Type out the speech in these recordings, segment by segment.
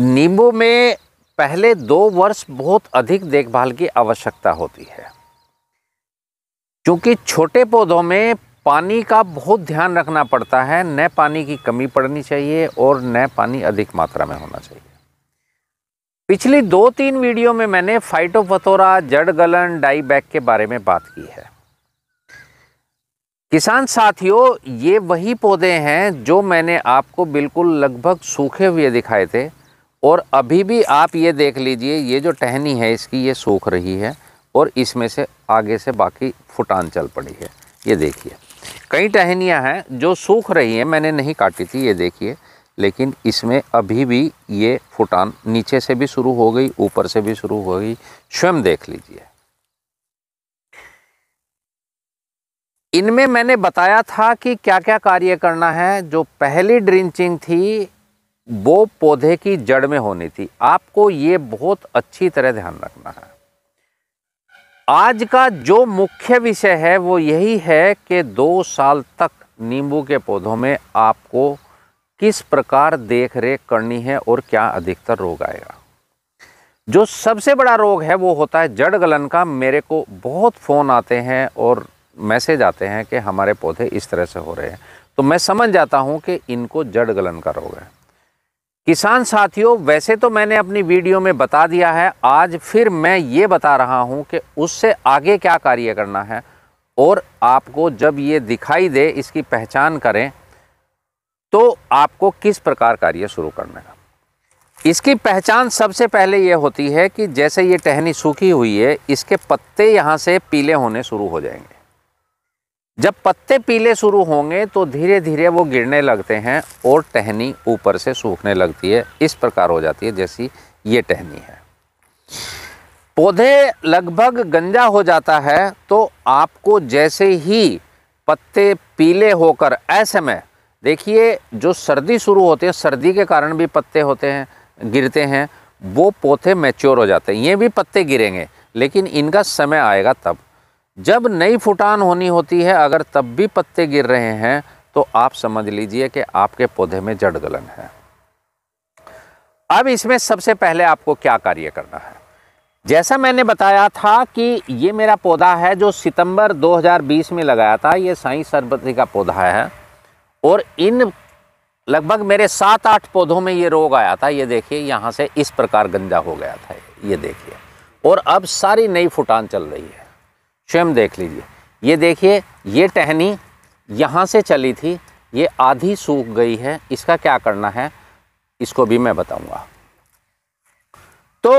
नींबू में पहले दो वर्ष बहुत अधिक देखभाल की आवश्यकता होती है क्योंकि छोटे पौधों में पानी का बहुत ध्यान रखना पड़ता है न पानी की कमी पड़नी चाहिए और न पानी अधिक मात्रा में होना चाहिए पिछली दो तीन वीडियो में मैंने फाइटोफथोरा जड़ गलन डाईबैक के बारे में बात की है किसान साथियों ये वही पौधे हैं जो मैंने आपको बिल्कुल लगभग सूखे हुए दिखाए थे और अभी भी आप ये देख लीजिए ये जो टहनी है इसकी ये सूख रही है और इसमें से आगे से बाकी फुटान चल पड़ी है ये देखिए कई टहनियाँ हैं जो सूख रही हैं मैंने नहीं काटी थी ये देखिए लेकिन इसमें अभी भी ये फुटान नीचे से भी शुरू हो गई ऊपर से भी शुरू हो गई स्वयं देख लीजिए इनमें मैंने बताया था कि क्या क्या कार्य करना है जो पहली ड्रिंचिंग थी वो पौधे की जड़ में होनी थी आपको ये बहुत अच्छी तरह ध्यान रखना है आज का जो मुख्य विषय है वो यही है कि दो साल तक नींबू के पौधों में आपको किस प्रकार देख रेख करनी है और क्या अधिकतर रोग आएगा जो सबसे बड़ा रोग है वो होता है जड़ गलन का मेरे को बहुत फ़ोन आते हैं और मैसेज आते हैं कि हमारे पौधे इस तरह से हो रहे हैं तो मैं समझ जाता हूँ कि इनको जड़ गलन का रोग है किसान साथियों वैसे तो मैंने अपनी वीडियो में बता दिया है आज फिर मैं ये बता रहा हूँ कि उससे आगे क्या कार्य करना है और आपको जब ये दिखाई दे इसकी पहचान करें तो आपको किस प्रकार कार्य शुरू करना है इसकी पहचान सबसे पहले ये होती है कि जैसे ये टहनी सूखी हुई है इसके पत्ते यहाँ से पीले होने शुरू हो जाएंगे जब पत्ते पीले शुरू होंगे तो धीरे धीरे वो गिरने लगते हैं और टहनी ऊपर से सूखने लगती है इस प्रकार हो जाती है जैसी ये टहनी है पौधे लगभग गंजा हो जाता है तो आपको जैसे ही पत्ते पीले होकर ऐसे में देखिए जो सर्दी शुरू होती है सर्दी के कारण भी पत्ते होते हैं गिरते हैं वो पौधे मैच्योर हो जाते हैं ये भी पत्ते गिरेंगे लेकिन इनका समय आएगा तब जब नई फुटान होनी होती है अगर तब भी पत्ते गिर रहे हैं तो आप समझ लीजिए कि आपके पौधे में जड़ गलन है अब इसमें सबसे पहले आपको क्या कार्य करना है जैसा मैंने बताया था कि ये मेरा पौधा है जो सितंबर 2020 में लगाया था ये साई सरबती का पौधा है और इन लगभग मेरे सात आठ पौधों में ये रोग आया था ये देखिए यहाँ से इस प्रकार गंजा हो गया था ये देखिए और अब सारी नई फुटान चल रही है स्वयं देख लीजिए ये देखिए ये टहनी यहाँ से चली थी ये आधी सूख गई है इसका क्या करना है इसको भी मैं बताऊंगा तो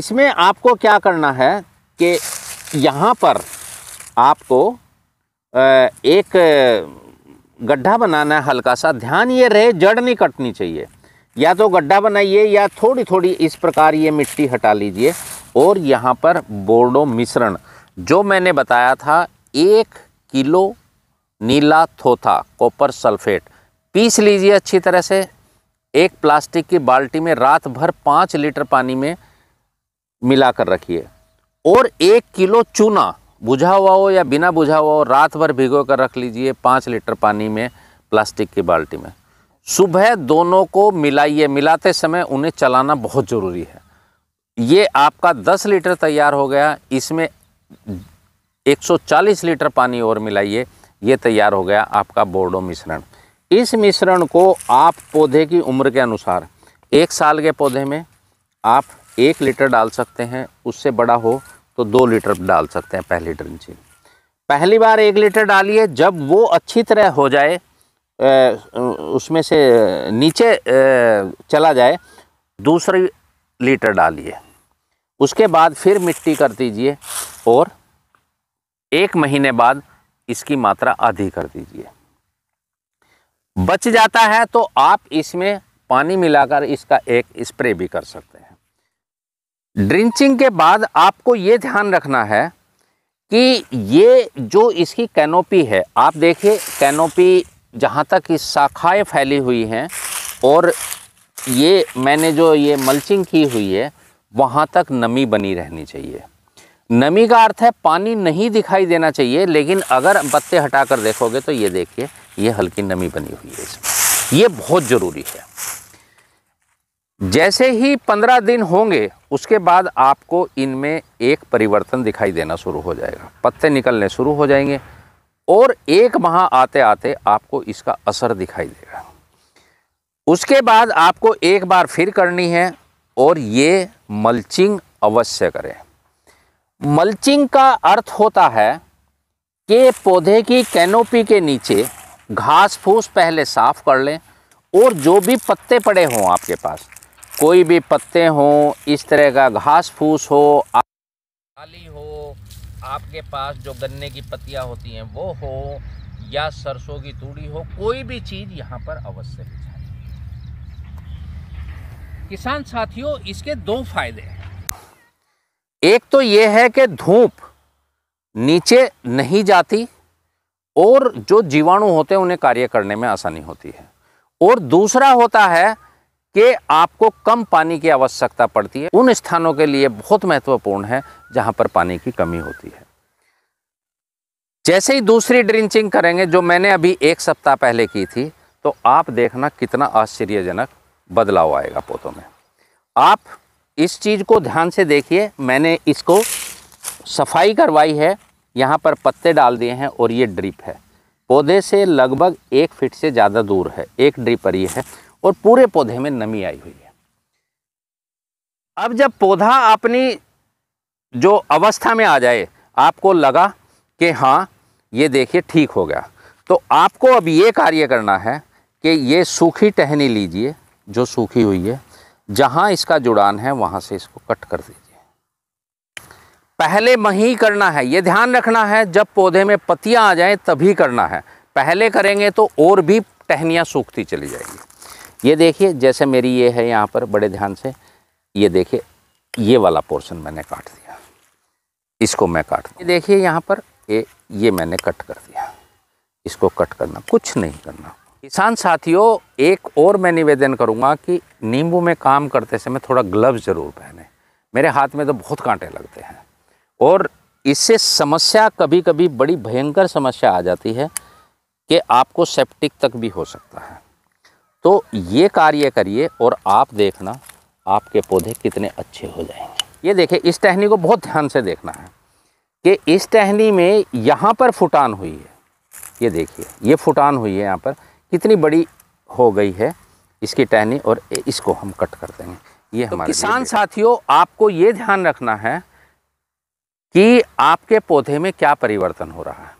इसमें आपको क्या करना है कि यहाँ पर आपको एक गड्ढा बनाना है हल्का सा ध्यान ये रहे जड़ नहीं कटनी चाहिए या तो गड्ढा बनाइए या थोड़ी थोड़ी इस प्रकार ये मिट्टी हटा लीजिए और यहाँ पर बोर्डो मिश्रण जो मैंने बताया था एक किलो नीला थोथा कॉपर सल्फेट पीस लीजिए अच्छी तरह से एक प्लास्टिक की बाल्टी में रात भर पाँच लीटर पानी में मिला कर रखिए और एक किलो चूना बुझा हुआ हो या बिना बुझा हुआ हो रात भर भिगो कर रख लीजिए पाँच लीटर पानी में प्लास्टिक की बाल्टी में सुबह दोनों को मिलाइए मिलाते समय उन्हें चलाना बहुत ज़रूरी है ये आपका 10 लीटर तैयार हो गया इसमें 140 लीटर पानी और मिलाइए ये तैयार हो गया आपका बोर्डो मिश्रण इस मिश्रण को आप पौधे की उम्र के अनुसार एक साल के पौधे में आप एक लीटर डाल सकते हैं उससे बड़ा हो तो दो लीटर डाल सकते हैं पहली ड्रिंचिंग पहली बार एक लीटर डालिए जब वो अच्छी तरह हो जाए उसमें से नीचे चला जाए दूसरी लीटर डालिए उसके बाद फिर मिट्टी कर दीजिए और एक महीने बाद इसकी मात्रा आधी कर दीजिए बच जाता है तो आप इसमें पानी मिलाकर इसका एक स्प्रे भी कर सकते हैं ड्रिंचिंग के बाद आपको ये ध्यान रखना है कि ये जो इसकी कैनोपी है आप देखिए कैनोपी जहाँ तक इस शाखाएँ फैली हुई हैं और ये मैंने जो ये मल्चिंग की हुई है वहाँ तक नमी बनी रहनी चाहिए नमी का अर्थ है पानी नहीं दिखाई देना चाहिए लेकिन अगर पत्ते हटा कर देखोगे तो ये देखिए ये हल्की नमी बनी हुई है इसमें ये बहुत ज़रूरी है जैसे ही पंद्रह दिन होंगे उसके बाद आपको इनमें एक परिवर्तन दिखाई देना शुरू हो जाएगा पत्ते निकलने शुरू हो जाएंगे और एक माह आते आते आपको इसका असर दिखाई देगा उसके बाद आपको एक बार फिर करनी है और ये मल्चिंग अवश्य करें मल्चिंग का अर्थ होता है कि पौधे की कैनोपी के नीचे घास फूस पहले साफ़ कर लें और जो भी पत्ते पड़े हों आपके पास कोई भी पत्ते हों इस तरह का घास फूस हो आली हो आपके पास जो गन्ने की पत्तियाँ होती हैं वो हो या सरसों की तूड़ी हो कोई भी चीज़ यहाँ पर अवश्य किसान साथियों इसके दो फायदे हैं एक तो ये है कि धूप नीचे नहीं जाती और जो जीवाणु होते हैं उन्हें कार्य करने में आसानी होती है और दूसरा होता है कि आपको कम पानी की आवश्यकता पड़ती है उन स्थानों के लिए बहुत महत्वपूर्ण है जहां पर पानी की कमी होती है जैसे ही दूसरी ड्रिंचिंग करेंगे जो मैंने अभी एक सप्ताह पहले की थी तो आप देखना कितना आश्चर्यजनक बदलाव आएगा पौधों में आप इस चीज़ को ध्यान से देखिए मैंने इसको सफाई करवाई है यहाँ पर पत्ते डाल दिए हैं और ये ड्रिप है पौधे से लगभग एक फिट से ज़्यादा दूर है एक ड्रिप पर ये है और पूरे पौधे में नमी आई हुई है अब जब पौधा अपनी जो अवस्था में आ जाए आपको लगा कि हाँ ये देखिए ठीक हो गया तो आपको अब ये कार्य करना है कि ये सूखी टहनी लीजिए जो सूखी हुई है जहाँ इसका जुड़ान है वहाँ से इसको कट कर दीजिए पहले वहीं करना है ये ध्यान रखना है जब पौधे में पतियाँ आ जाएँ तभी करना है पहले करेंगे तो और भी टहनियाँ सूखती चली जाएगी ये देखिए जैसे मेरी ये है यहाँ पर बड़े ध्यान से ये देखिए ये वाला पोर्शन मैंने काट दिया इसको मैं काट दिया देखिए यहाँ पर ये ये मैंने कट कर दिया इसको कट करना कुछ नहीं करना किसान साथियों एक और मैं निवेदन करूँगा कि नींबू में काम करते समय थोड़ा ग्लव ज़रूर पहने मेरे हाथ में तो बहुत कांटे लगते हैं और इससे समस्या कभी कभी बड़ी भयंकर समस्या आ जाती है कि आपको सेप्टिक तक भी हो सकता है तो ये कार्य करिए और आप देखना आपके पौधे कितने अच्छे हो जाएंगे ये देखें इस टहनी को बहुत ध्यान से देखना है कि इस टहनी में यहाँ पर फुटान हुई है ये देखिए ये फुटान हुई है यहाँ पर इतनी बड़ी हो गई है इसकी टहनी और इसको हम कट कर देंगे ये तो हमारे किसान साथियों आपको ये ध्यान रखना है कि आपके पौधे में क्या परिवर्तन हो रहा है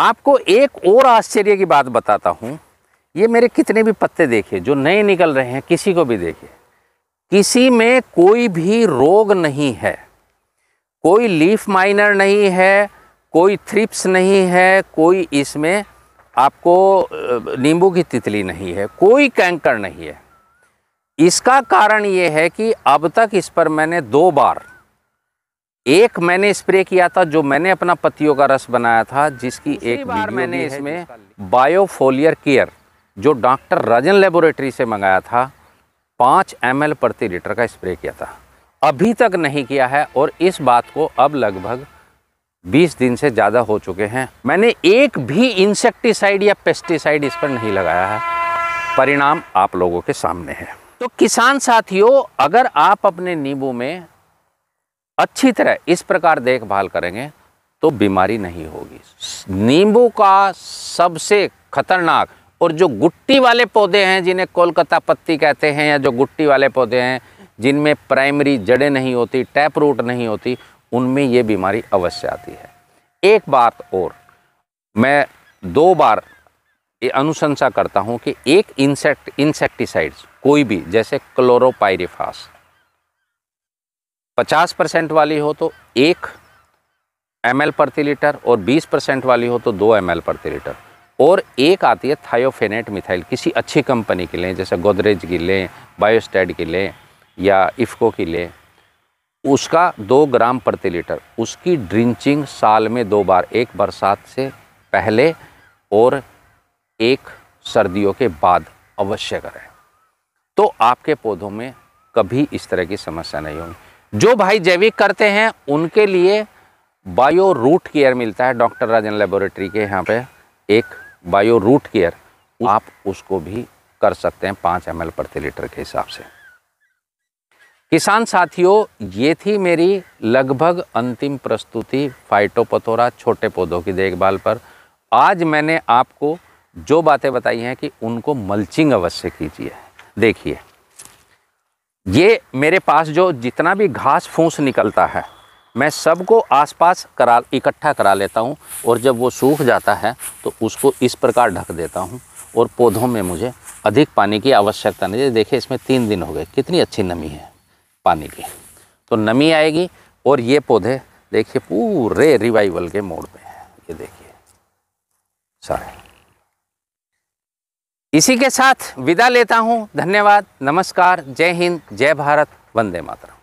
आपको एक और आश्चर्य की बात बताता हूँ ये मेरे कितने भी पत्ते देखे जो नए निकल रहे हैं किसी को भी देखे किसी में कोई भी रोग नहीं है कोई लीफ माइनर नहीं है कोई थ्रिप्स नहीं है कोई इसमें आपको नींबू की तितली नहीं है कोई कैंकर नहीं है इसका कारण ये है कि अब तक इस पर मैंने दो बार एक मैंने स्प्रे किया था जो मैंने अपना पत्तियों का रस बनाया था जिसकी एक बार मैंने इसमें बायोफोलियर केयर जो डॉक्टर राजन लेबोरेटरी से मंगाया था पाँच एम प्रति लीटर का स्प्रे किया था अभी तक नहीं किया है और इस बात को अब लगभग 20 दिन से ज़्यादा हो चुके हैं मैंने एक भी इंसेक्टिसाइड या पेस्टिसाइड इस पर नहीं लगाया है परिणाम आप लोगों के सामने है तो किसान साथियों अगर आप अपने नींबू में अच्छी तरह इस प्रकार देखभाल करेंगे तो बीमारी नहीं होगी नींबू का सबसे खतरनाक और जो गुट्टी वाले पौधे हैं जिन्हें कोलकाता पत्ती कहते हैं या जो गुट्टी वाले पौधे हैं जिनमें प्राइमरी जड़ें नहीं होती टैप रूट नहीं होती उनमें ये बीमारी अवश्य आती है एक बात और मैं दो बार ये अनुशंसा करता हूँ कि एक इंसेक्ट इंसेक्टिसाइड्स कोई भी जैसे क्लोरोपाइरिफास 50 परसेंट वाली हो तो एक एम एल प्रति लीटर और 20 परसेंट वाली हो तो दो एम एल प्रति लीटर और एक आती है थायोफेनेट मिथाइल किसी अच्छी कंपनी की लें जैसे गोदरेज की लें बायोस्टेड की लें या इफ्को की लें उसका दो ग्राम प्रति लीटर उसकी ड्रिंचिंग साल में दो बार एक बरसात से पहले और एक सर्दियों के बाद अवश्य करें तो आपके पौधों में कभी इस तरह की समस्या नहीं होगी जो भाई जैविक करते हैं उनके लिए बायो रूट केयर मिलता है डॉक्टर राजन लेबोरेटरी के यहाँ पे एक बायो रूट केयर आप उसको भी कर सकते हैं पाँच एम प्रति लीटर के हिसाब से किसान साथियों ये थी मेरी लगभग अंतिम प्रस्तुति फाइटोपथोरा छोटे पौधों की देखभाल पर आज मैंने आपको जो बातें बताई हैं कि उनको मल्चिंग अवश्य कीजिए देखिए ये मेरे पास जो जितना भी घास फूस निकलता है मैं सबको आसपास करा इकट्ठा करा लेता हूँ और जब वो सूख जाता है तो उसको इस प्रकार ढक देता हूँ और पौधों में मुझे अधिक पानी की आवश्यकता नहीं देखिए इसमें तीन दिन हो गए कितनी अच्छी नमी है पानी की तो नमी आएगी और ये पौधे देखिए पूरे रिवाइवल के मोड़ पे हैं ये देखिए सारे इसी के साथ विदा लेता हूँ धन्यवाद नमस्कार जय हिंद जय भारत वंदे मातरम